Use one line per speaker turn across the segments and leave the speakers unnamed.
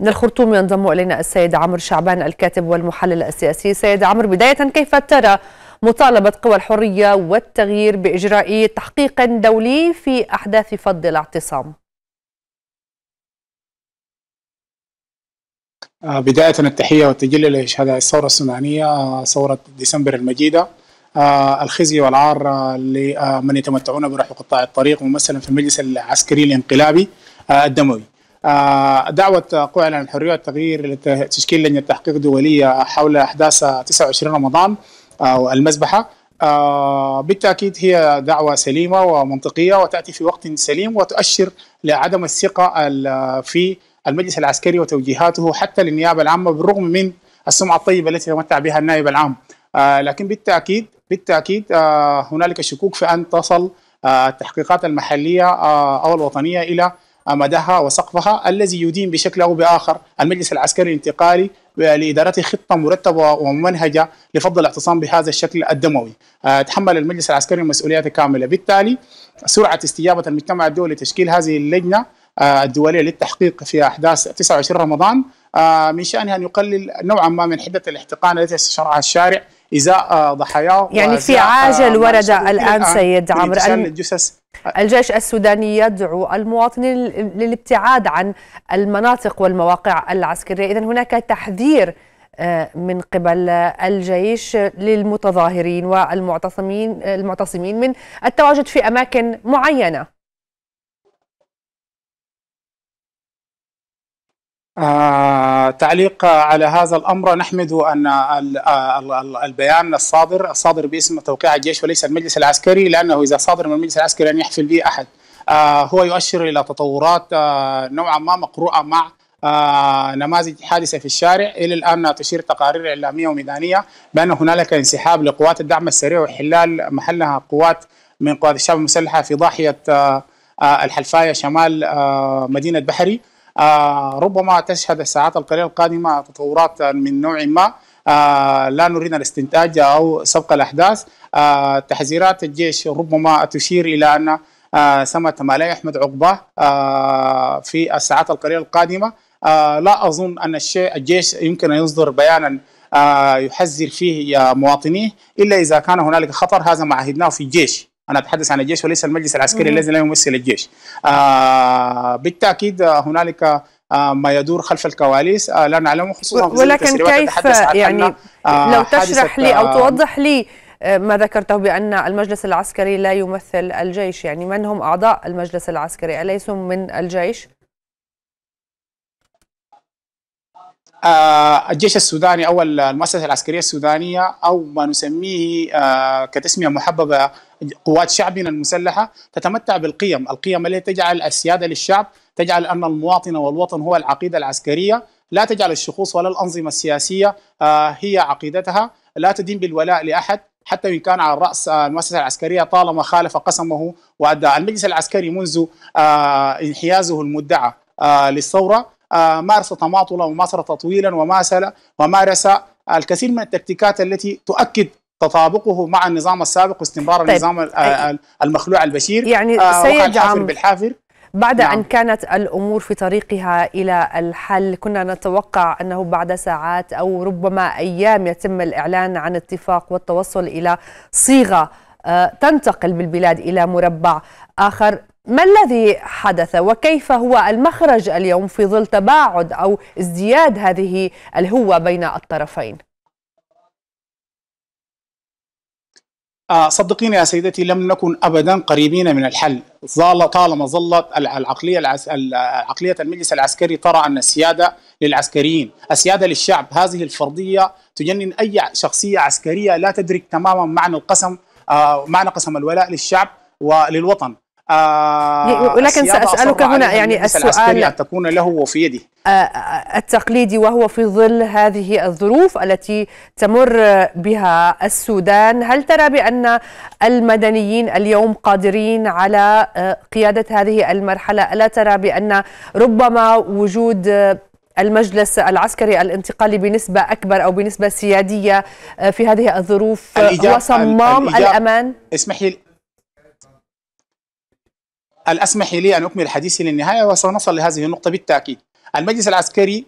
من الخرطوم ينضم الينا السيد عمرو شعبان الكاتب والمحلل السياسي سيد عمرو بدايه كيف ترى مطالبه قوى الحريه والتغيير باجراء تحقيق دولي في احداث فض الاعتصام
آه، بداية التحية والتجلي لشهداء الثورة السودانية آه، ثورة ديسمبر المجيدة آه، الخزي والعار لمن يتمتعون برحق قطاع الطريق ممثلا في المجلس العسكري الانقلابي الدموي آه، دعوة قوى إعلان الحرية والتغيير لتشكيل لجنة تحقيق دولية حول أحداث 29 رمضان أو آه، المذبحة آه، بالتأكيد هي دعوة سليمة ومنطقية وتأتي في وقت سليم وتؤشر لعدم الثقة في المجلس العسكري وتوجيهاته حتى للنيابة العامة بالرغم من السمعة الطيبة التي تمتع بها النائب العام لكن بالتأكيد بالتأكيد هنالك شكوك في أن تصل التحقيقات المحلية أو الوطنية إلى مداها وسقفها الذي يدين بشكل او باخر المجلس العسكري الانتقالي لادارته خطه مرتبه وممنهجه لفض الاعتصام بهذا الشكل الدموي. آه، تحمل المجلس العسكري المسؤوليات كامله، بالتالي سرعه استجابه المجتمع الدولي لتشكيل هذه اللجنه آه، الدوليه للتحقيق في احداث 29 رمضان آه، من شانها ان يقلل نوعا ما من حده الاحتقان التي شرعها الشارع ازاء ضحاياه يعني في عاجل ورد الان سيد عمرو الجثث
الجيش السوداني يدعو المواطنين للابتعاد عن المناطق والمواقع العسكرية إذا هناك تحذير آه، من قبل الجيش للمتظاهرين والمعتصمين المعتصمين من التواجد في أماكن معينة
آه، تعليق على هذا الامر نحمد ان البيان الصادر الصادر باسم توقيع الجيش وليس المجلس العسكري لانه اذا صادر من المجلس العسكري لن يحفل به احد آه، هو يؤشر الى تطورات آه، نوعا ما مقروءه مع نماذج حادثه في الشارع الى الان تشير تقارير اعلاميه وميدانيه بان هنالك انسحاب لقوات الدعم السريع وحلال محلها قوات من قوات الشعب المسلحه في ضاحيه الحلفايه شمال مدينه بحري آه، ربما تشهد الساعات القليله القادمه تطورات من نوع ما آه، لا نريد الاستنتاج او سبق الاحداث آه، تحذيرات الجيش ربما تشير الى ان سمة ما لا يحمد عقباه في الساعات القليله القادمه لا اظن ان الشيء الجيش يمكن ان يصدر بيانا يحذر فيه مواطنيه الا اذا كان هنالك خطر هذا ما عهدناه في الجيش انا اتحدث عن الجيش وليس المجلس العسكري الذي لا يمثل الجيش آه بالتاكيد آه، هنالك آه، ما يدور خلف الكواليس آه، لا نعلمه خصوصا ولكن كيف يعني لو تشرح لي او توضح
لي ما ذكرته بأن المجلس العسكري لا يمثل الجيش يعني من هم أعضاء المجلس العسكري أليسوا من الجيش؟
آه، الجيش السوداني او آه، المؤسسه العسكريه السودانيه او ما نسميه آه، كتسميه محببه قوات شعبنا المسلحه تتمتع بالقيم، القيم التي تجعل السياده للشعب، تجعل ان المواطن والوطن هو العقيده العسكريه، لا تجعل الشخوص ولا الانظمه السياسيه هي عقيدتها، لا تدين بالولاء لاحد، حتى وان كان على راس المؤسسه العسكريه طالما خالف قسمه وادى، المجلس العسكري منذ انحيازه المدعى للثوره آه، مارس تماطلا ومارس تطويلا وماسل ومارس الكثير من التكتيكات التي تؤكد تطابقه مع النظام السابق واستمرار طيب. النظام المخلوع البشير يعني سيد عام بالحافر
بعد نعم. أن كانت الأمور في طريقها إلى الحل كنا نتوقع أنه بعد ساعات أو ربما أيام يتم الإعلان عن اتفاق والتوصل إلى صيغة آه، تنتقل بالبلاد إلى مربع آخر ما الذي حدث وكيف هو المخرج اليوم في ظل تباعد او ازدياد هذه الهوه بين الطرفين؟
آه، صدقيني يا سيدتي لم نكن ابدا قريبين من الحل ظل طالما ظلت العقليه العس... عقليه المجلس العسكري ترى ان السياده للعسكريين السياده للشعب هذه الفرضيه تجنن اي شخصيه عسكريه لا تدرك تماما معنى القسم آه، معنى قسم الولاء للشعب وللوطن آه ولكن سأسألك هنا يعني السؤال تكون له وفي
آه،, آه التقليدي وهو في ظل هذه الظروف التي تمر بها السودان هل ترى بأن المدنيين اليوم قادرين على آه، قيادة هذه المرحلة ألا ترى بأن ربما وجود آه، المجلس العسكري الانتقالي بنسبة أكبر أو بنسبة سيادية في هذه الظروف هو الإجابة الأمان
اسمح لي الأسمح لي أن أكمل حديثي للنهاية وسنصل لهذه النقطة بالتأكيد المجلس العسكري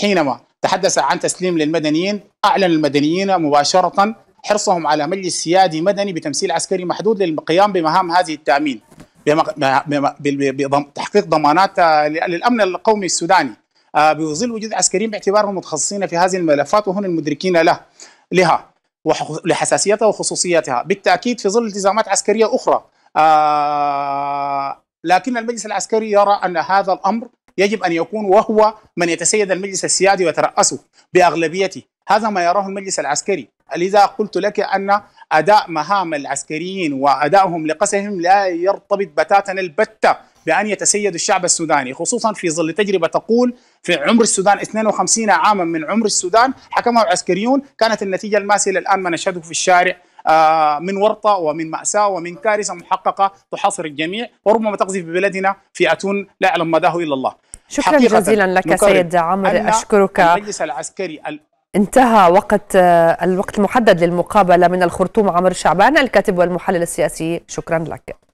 حينما تحدث عن تسليم للمدنيين أعلن المدنيين مباشرة حرصهم على مجلس سيادي مدني بتمثيل عسكري محدود للقيام بمهام هذه التأمين بتحقيق ضمانات آه، للأمن القومي السوداني آه، بظل وجود عسكريين باعتبارهم متخصصين في هذه الملفات وهم المدركين له لها لحساسيتها وخصوصيتها بالتأكيد في ظل التزامات عسكرية أخرى آه، لكن المجلس العسكري يرى أن هذا الأمر يجب أن يكون وهو من يتسيد المجلس السيادي ويترأسه بأغلبيته هذا ما يراه المجلس العسكري لذا قلت لك أن أداء مهام العسكريين وأدائهم لقسمهم لا يرتبط بتاتا البتة بأن يتسيد الشعب السوداني خصوصا في ظل تجربة تقول في عمر السودان 52 عاما من عمر السودان حكمه العسكريون كانت النتيجة الماثلة الآن ما نشهده في الشارع آه، من ورطه ومن ماساه ومن كارثه محققه تحاصر الجميع وربما تقذف في اتون لا اعلم مداه الا الله شكرا جزيلا لك سيد عمرو اشكرك المجلس العسكري
انتهى وقت آه، الوقت المحدد للمقابله من الخرطوم عمرو شعبان الكاتب والمحلل السياسي شكرا لك